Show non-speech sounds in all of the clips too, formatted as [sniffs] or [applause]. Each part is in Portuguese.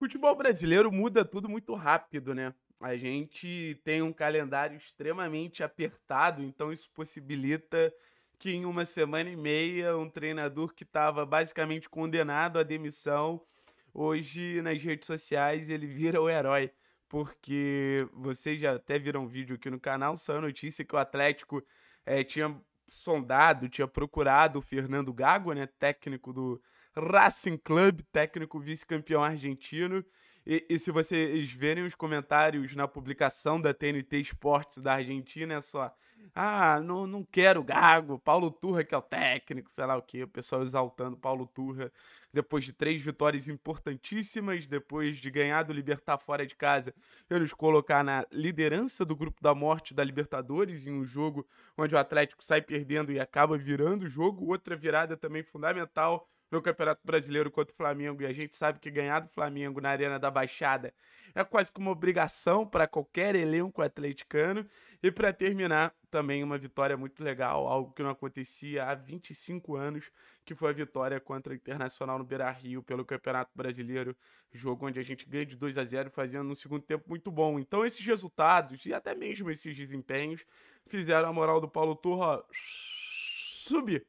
Futebol brasileiro muda tudo muito rápido, né? A gente tem um calendário extremamente apertado, então isso possibilita que em uma semana e meia um treinador que estava basicamente condenado à demissão, hoje nas redes sociais ele vira o herói. Porque vocês já até viram um vídeo aqui no canal, só a notícia que o Atlético é, tinha sondado, tinha procurado o Fernando Gago, né, técnico do Racing Club, técnico vice-campeão argentino. E, e, se vocês verem os comentários na publicação da TNT Esportes da Argentina, é só. Ah, não, não quero Gago, Paulo Turra que é o técnico, sei lá o que, o pessoal exaltando Paulo Turra depois de três vitórias importantíssimas, depois de ganhar do Libertar fora de casa, eles colocar na liderança do grupo da morte da Libertadores, em um jogo onde o Atlético sai perdendo e acaba virando o jogo. Outra virada também fundamental no Campeonato Brasileiro contra o Flamengo, e a gente sabe que ganhar do Flamengo na Arena da Baixada é quase que uma obrigação para qualquer elenco atleticano. E para terminar, também uma vitória muito legal, algo que não acontecia há 25 anos, que foi a vitória contra o Internacional no Beira-Rio pelo Campeonato Brasileiro, jogo onde a gente ganha de 2 a 0 fazendo um segundo tempo muito bom. Então esses resultados e até mesmo esses desempenhos fizeram a moral do Paulo Turra [sniffs] subir,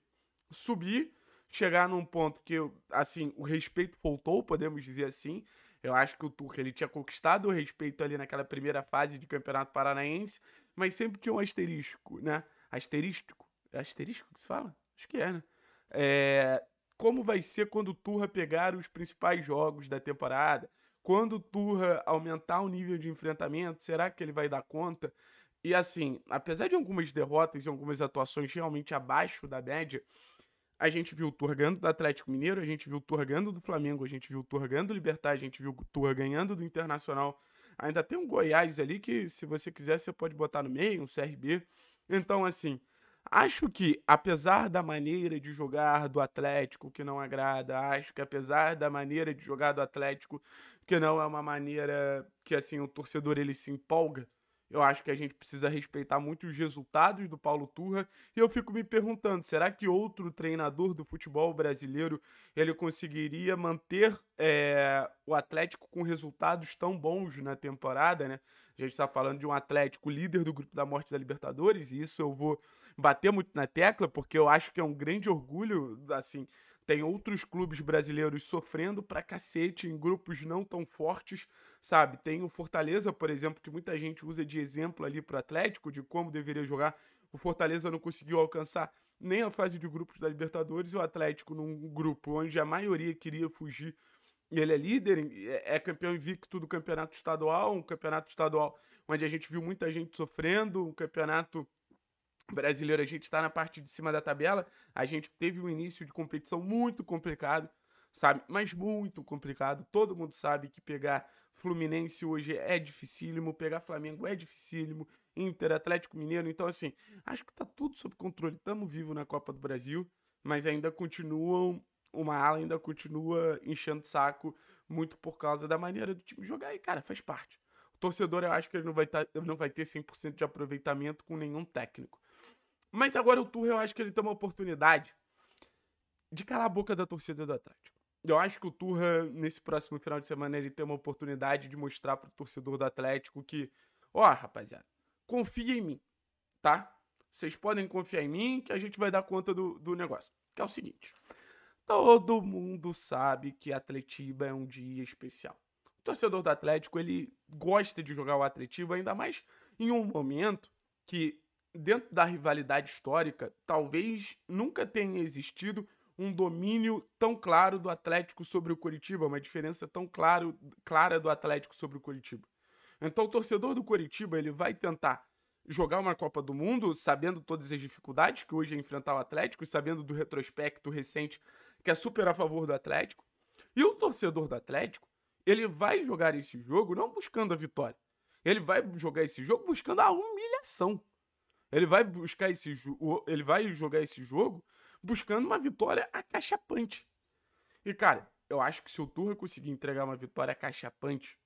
subir, chegar num ponto que assim, o respeito voltou, podemos dizer assim, eu acho que o Turra ele tinha conquistado o respeito ali naquela primeira fase de Campeonato Paranaense, mas sempre tinha um asterisco, né? Asterístico. É asterisco que se fala? Acho que é, né? É, como vai ser quando o Turra pegar os principais jogos da temporada? Quando o Turra aumentar o nível de enfrentamento, será que ele vai dar conta? E assim, apesar de algumas derrotas e algumas atuações realmente abaixo da média, a gente viu o Turgando ganhando do Atlético Mineiro, a gente viu o Turgando ganhando do Flamengo, a gente viu o Turgando ganhando do Libertar, a gente viu o Turgando ganhando do Internacional. Ainda tem um Goiás ali que, se você quiser, você pode botar no meio, um CRB. Então, assim, acho que, apesar da maneira de jogar do Atlético que não agrada, acho que, apesar da maneira de jogar do Atlético que não é uma maneira que, assim, o torcedor ele se empolga, eu acho que a gente precisa respeitar muito os resultados do Paulo Turra e eu fico me perguntando, será que outro treinador do futebol brasileiro ele conseguiria manter é, o Atlético com resultados tão bons na temporada, né? A gente está falando de um Atlético líder do grupo da morte da Libertadores e isso eu vou bater muito na tecla porque eu acho que é um grande orgulho, assim, tem outros clubes brasileiros sofrendo pra cacete em grupos não tão fortes, sabe? Tem o Fortaleza, por exemplo, que muita gente usa de exemplo ali pro Atlético de como deveria jogar. O Fortaleza não conseguiu alcançar nem a fase de grupos da Libertadores e o Atlético num grupo onde a maioria queria fugir. Ele é líder, é, é campeão invicto do campeonato estadual, um campeonato estadual onde a gente viu muita gente sofrendo, um campeonato brasileiro, a gente está na parte de cima da tabela. A gente teve um início de competição muito complicado, sabe? Mas muito complicado. Todo mundo sabe que pegar Fluminense hoje é dificílimo, pegar Flamengo é dificílimo, Inter, Atlético Mineiro. Então, assim, acho que tá tudo sob controle. Estamos vivos na Copa do Brasil, mas ainda continuam. Uma ala ainda continua enchendo o saco muito por causa da maneira do time jogar. E, cara, faz parte. O torcedor, eu acho que ele não vai, tá, não vai ter 100% de aproveitamento com nenhum técnico. Mas agora o Tuchel, eu acho que ele tem uma oportunidade de calar a boca da torcida do Atlético. Eu acho que o Turra, nesse próximo final de semana, ele tem uma oportunidade de mostrar pro torcedor do Atlético que, ó, oh, rapaziada, confia em mim, tá? Vocês podem confiar em mim que a gente vai dar conta do, do negócio. Que é o seguinte: todo mundo sabe que Atletiba é um dia especial. O torcedor do Atlético, ele gosta de jogar o Atletiba, ainda mais em um momento que dentro da rivalidade histórica, talvez nunca tenha existido um domínio tão claro do Atlético sobre o Curitiba, uma diferença tão claro, clara do Atlético sobre o Curitiba. Então, o torcedor do Curitiba ele vai tentar jogar uma Copa do Mundo, sabendo todas as dificuldades que hoje é enfrentar o Atlético, sabendo do retrospecto recente que é super a favor do Atlético. E o torcedor do Atlético, ele vai jogar esse jogo não buscando a vitória. Ele vai jogar esse jogo buscando a humilhação. Ele vai buscar esse ele vai jogar esse jogo buscando uma vitória acachapante. E cara, eu acho que se o Turra conseguir entregar uma vitória acachapante,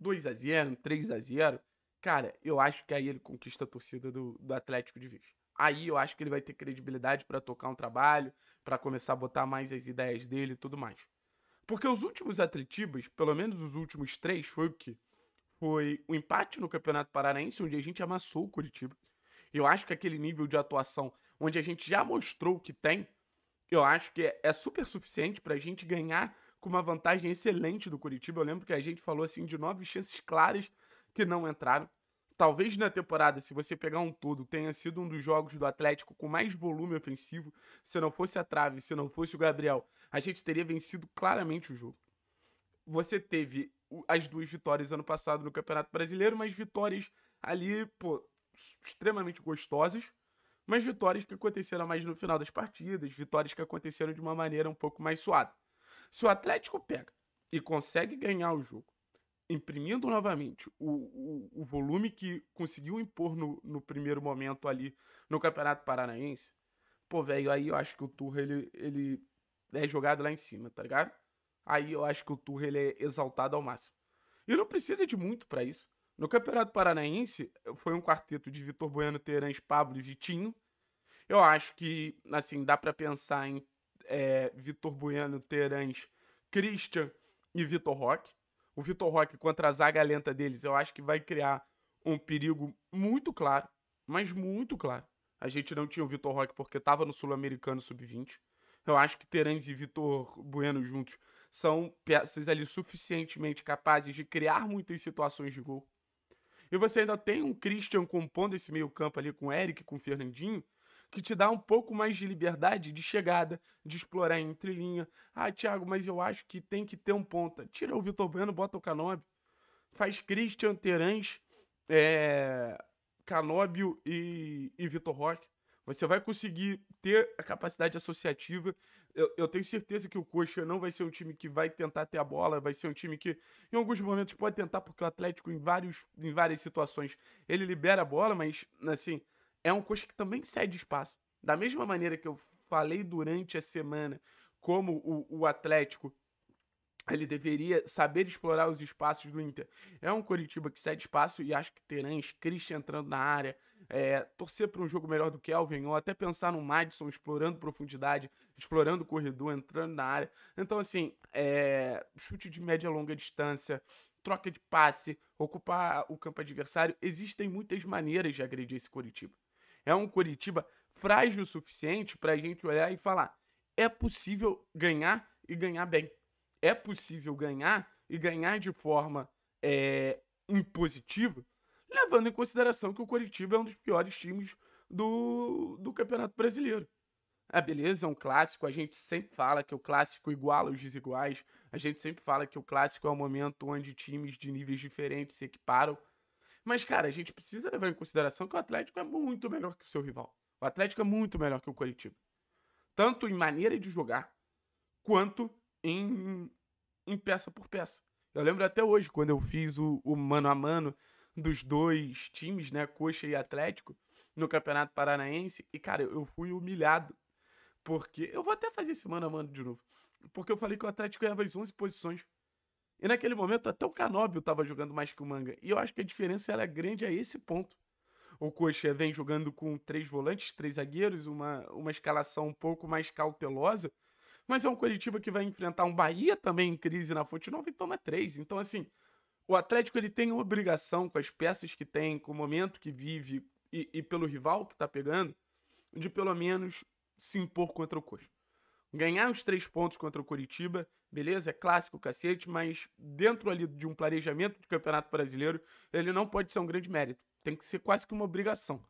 2 a 0, 3 a 0, cara, eu acho que aí ele conquista a torcida do, do Atlético de vez. Aí eu acho que ele vai ter credibilidade para tocar um trabalho, para começar a botar mais as ideias dele e tudo mais. Porque os últimos atletibas, pelo menos os últimos três, foi o que? foi o empate no Campeonato Paranaense, onde a gente amassou o Curitiba. Eu acho que aquele nível de atuação, onde a gente já mostrou que tem, eu acho que é, é super suficiente para a gente ganhar com uma vantagem excelente do Curitiba. Eu lembro que a gente falou assim de nove chances claras que não entraram. Talvez na temporada, se você pegar um todo, tenha sido um dos jogos do Atlético com mais volume ofensivo. Se não fosse a trave, se não fosse o Gabriel, a gente teria vencido claramente o jogo. Você teve as duas vitórias ano passado no Campeonato Brasileiro, mas vitórias ali, pô, extremamente gostosas, mas vitórias que aconteceram mais no final das partidas, vitórias que aconteceram de uma maneira um pouco mais suada. Se o Atlético pega e consegue ganhar o jogo, imprimindo novamente o, o, o volume que conseguiu impor no, no primeiro momento ali no Campeonato Paranaense, pô, velho, aí eu acho que o Turra ele, ele é jogado lá em cima, tá ligado? aí eu acho que o Turre ele é exaltado ao máximo. E não precisa de muito para isso. No Campeonato Paranaense, foi um quarteto de Vitor Bueno, Terãs, Pablo e Vitinho. Eu acho que, assim, dá para pensar em é, Vitor Bueno, Terãs, Christian e Vitor Roque. O Vitor Roque contra a zaga lenta deles, eu acho que vai criar um perigo muito claro, mas muito claro. A gente não tinha o Vitor Roque porque estava no Sul-Americano Sub-20. Eu acho que Terãs e Vitor Bueno juntos são peças ali suficientemente capazes de criar muitas situações de gol. E você ainda tem um Christian compondo esse meio-campo ali com o Eric, com o Fernandinho, que te dá um pouco mais de liberdade de chegada, de explorar entre linha. Ah, Thiago, mas eu acho que tem que ter um ponta. Tira o Vitor Bueno, bota o Canobio. Faz Christian Terãs, é... e, e Vitor Roque. Você vai conseguir ter a capacidade associativa. Eu, eu, tenho certeza que o Coxa não vai ser um time que vai tentar ter a bola, vai ser um time que, em alguns momentos, pode tentar, porque o Atlético, em, vários, em várias situações, ele libera a bola, mas, assim, é um Coxa que também cede espaço. Da mesma maneira que eu falei durante a semana, como o, o Atlético ele deveria saber explorar os espaços do Inter. É um Curitiba que cede espaço e acho que Terence Christian entrando na área, é, torcer para um jogo melhor do Kelvin, ou até pensar no Madison explorando profundidade, explorando o corredor, entrando na área. Então, assim, é, chute de média longa distância, troca de passe, ocupar o campo adversário. Existem muitas maneiras de agredir esse Curitiba. É um Curitiba frágil o suficiente para a gente olhar e falar: é possível ganhar e ganhar bem é possível ganhar e ganhar de forma é, impositiva, levando em consideração que o Coritiba é um dos piores times do, do Campeonato Brasileiro. É beleza, é um clássico. A gente sempre fala que o clássico iguala os desiguais. A gente sempre fala que o clássico é o um momento onde times de níveis diferentes se equiparam. Mas, cara, a gente precisa levar em consideração que o Atlético é muito melhor que o seu rival. O Atlético é muito melhor que o Coritiba. Tanto em maneira de jogar, quanto em, em peça por peça. Eu lembro até hoje, quando eu fiz o, o mano a mano dos dois times, né, Coxa e Atlético, no Campeonato Paranaense, e cara, eu fui humilhado. Porque eu vou até fazer esse mano a mano de novo. Porque eu falei que o Atlético ganhava as 11 posições. E naquele momento até o Canóbio estava jogando mais que o Manga. E eu acho que a diferença era é grande a esse ponto. O Coxa vem jogando com três volantes, três zagueiros, uma, uma escalação um pouco mais cautelosa, mas é um Curitiba que vai enfrentar um Bahia também em crise na Fonte Nova e toma três. Então, assim, o Atlético ele tem obrigação com as peças que tem, com o momento que vive e, e pelo rival que tá pegando, de pelo menos se impor contra o Coxa. Ganhar os três pontos contra o Curitiba, beleza, é clássico, cacete, mas dentro ali de um planejamento de Campeonato Brasileiro, ele não pode ser um grande mérito. Tem que ser quase que uma obrigação.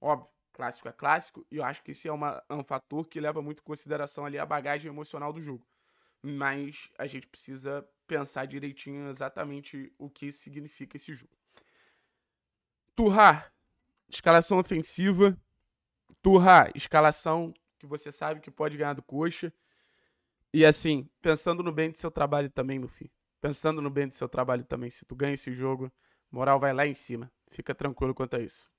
Óbvio, Clássico é clássico, e eu acho que esse é uma, é um fator que leva muito em consideração ali a bagagem emocional do jogo. Mas a gente precisa pensar direitinho exatamente o que significa esse jogo. Turra, escalação ofensiva. Turra, escalação que você sabe que pode ganhar do coxa. E assim, pensando no bem do seu trabalho também, meu filho. Pensando no bem do seu trabalho também. Se tu ganha esse jogo, moral vai lá em cima. Fica tranquilo quanto a isso.